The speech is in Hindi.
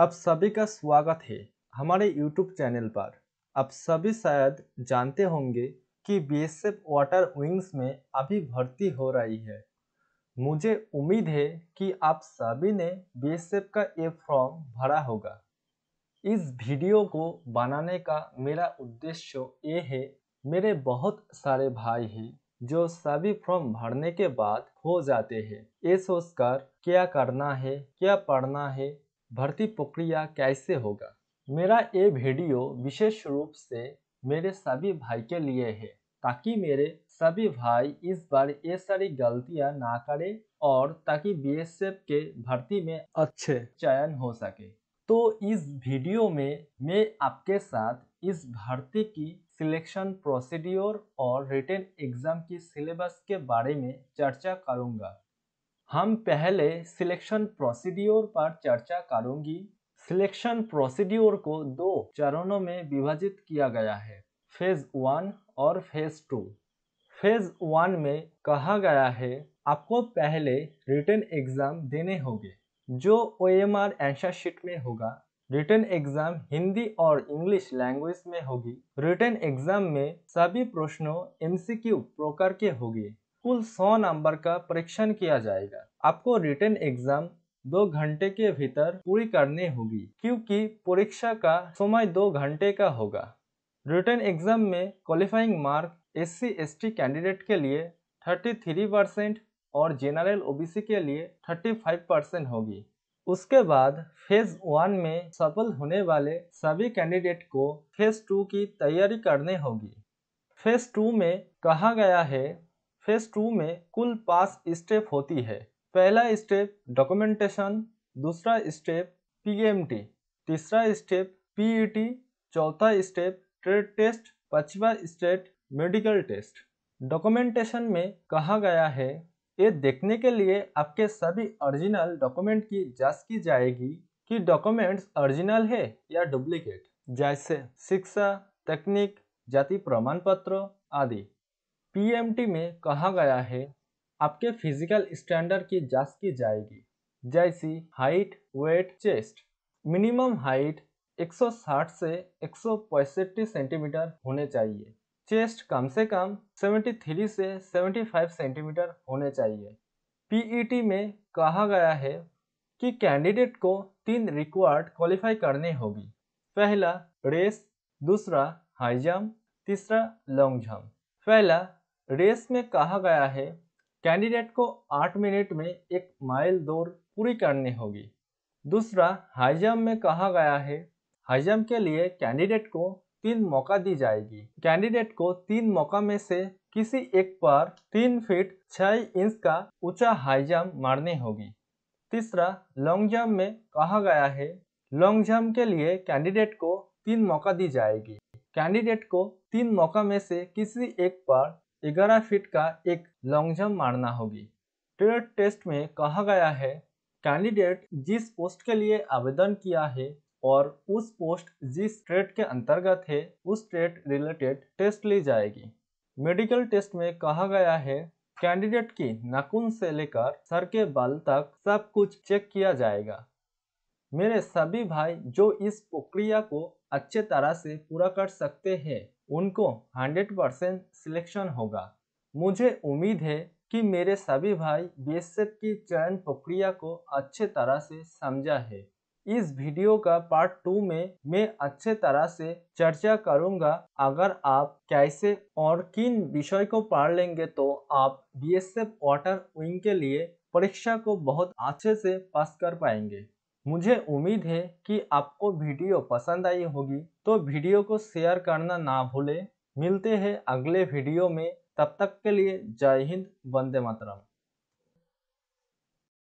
आप सभी का स्वागत है हमारे YouTube चैनल पर आप सभी शायद जानते होंगे कि एफ वाटर विंग्स में अभी भर्ती हो रही है मुझे उम्मीद है कि आप सभी ने एफ का ये फॉर्म भरा होगा इस वीडियो को बनाने का मेरा उद्देश्य ये है मेरे बहुत सारे भाई हैं जो सभी फॉर्म भरने के बाद हो जाते हैं ये सोचकर क्या करना है क्या पढ़ना है भर्ती प्रक्रिया कैसे होगा मेरा ये वीडियो विशेष रूप से मेरे सभी भाई के लिए है ताकि मेरे सभी भाई इस बार ये सारी गलतियां ना करें और ताकि बीएसएफ के भर्ती में अच्छे चयन हो सके तो इस वीडियो में मैं आपके साथ इस भर्ती की सिलेक्शन प्रोसीड्योर और रिटर्न एग्जाम की सिलेबस के बारे में चर्चा करूंगा हम पहले सिलेक्शन प्रोसीड्योर पर चर्चा करूंगी सिलेक्शन प्रोसीड्योर को दो चरणों में विभाजित किया गया है फेज वन और फेज टू फेज वन में कहा गया है आपको पहले रिटर्न एग्जाम देने होंगे जो O M R answer sheet में होगा रिटर्न एग्जाम हिंदी और इंग्लिश लैंग्वेज में होगी रिटर्न एग्जाम में सभी प्रश्नों एमसीक्यू प्रकार के होंगे कुल 100 नंबर का परीक्षण किया जाएगा आपको रिटर्न एग्जाम दो घंटे के भीतर पूरी करनी होगी क्योंकि परीक्षा का समय दो घंटे का होगा रिटर्न एग्जाम में qualifying mark S C candidate के लिए 33 परसेंट और जेनरल ओबीसी के लिए 35 परसेंट होगी उसके बाद फेज वन में सफल होने वाले सभी कैंडिडेट को फेज टू की तैयारी करनी होगी फेज टू में कहा गया है फेज टू में कुल पाँच स्टेप होती है पहला स्टेप डॉक्यूमेंटेशन दूसरा स्टेप पीएमटी तीसरा स्टेप पीईटी चौथा स्टेप ट्रेड टेस्ट पांचवा स्टेप मेडिकल टेस्ट डॉक्यूमेंटेशन में कहा गया है ये देखने के लिए आपके सभी ओरिजिनल डॉक्यूमेंट की जांच की जाएगी कि डॉक्यूमेंट्स ओरिजिनल है या डुप्लीकेट जैसे शिक्षा तकनीक जाति प्रमाण पत्र आदि पीएमटी में कहा गया है आपके फिजिकल स्टैंडर्ड की जांच की जाएगी जैसी height weight chest minimum height 160 से एक सेंटीमीटर होने चाहिए चेस्ट कम से कम 73 से 75 सेंटीमीटर होने चाहिए पीईटी e में कहा गया है कि कैंडिडेट को तीन रिक्वायर्ड क्वालिफाई करने होगी पहला रेस दूसरा हाई जम्प तीसरा लॉन्ग जम्प पहला रेस में कहा गया है कैंडिडेट को आठ मिनट में एक माइल दौड़ पूरी करनी होगी दूसरा हाई में कहा गया है हाई के लिए कैंडिडेट को तीन मौका दी जाएगी कैंडिडेट को तीन मौका में से किसी एक पर तीन फीट छः इंच का ऊंचा हाई जम्प मारनी होगी तीसरा लॉन्ग जम्प में कहा गया है लॉन्ग जम्प के लिए कैंडिडेट को तीन मौका दी जाएगी कैंडिडेट को तीन मौका में से किसी एक पर 11 फीट का एक लॉन्ग जंप मारना होगी ट्रेड टेस्ट में कहा गया है कैंडिडेट जिस पोस्ट के लिए आवेदन किया है और उस पोस्ट जिस ट्रेड के अंतर्गत है उस ट्रेड रिलेटेड टेस्ट ली जाएगी मेडिकल टेस्ट में कहा गया है कैंडिडेट की नाखून से लेकर सर के बाल तक सब कुछ चेक किया जाएगा मेरे सभी भाई जो इस प्रक्रिया को अच्छे तरह से पूरा कर सकते हैं उनको 100 परसेंट सिलेक्शन होगा मुझे उम्मीद है कि मेरे सभी भाई बी की चयन प्रक्रिया को अच्छे तरह से समझा है इस वीडियो का पार्ट टू में मैं अच्छे तरह से चर्चा करूंगा अगर आप कैसे और किन विषय को पढ़ लेंगे तो आप B S F water wing के लिए परीक्षा को बहुत अच्छे से पास कर पाएंगे मुझे उम्मीद है कि आपको वीडियो पसंद आई होगी तो वीडियो को शेयर करना ना भूलें मिलते हैं अगले वीडियो में तब तक के लिए जय हिंद वंदे मातरम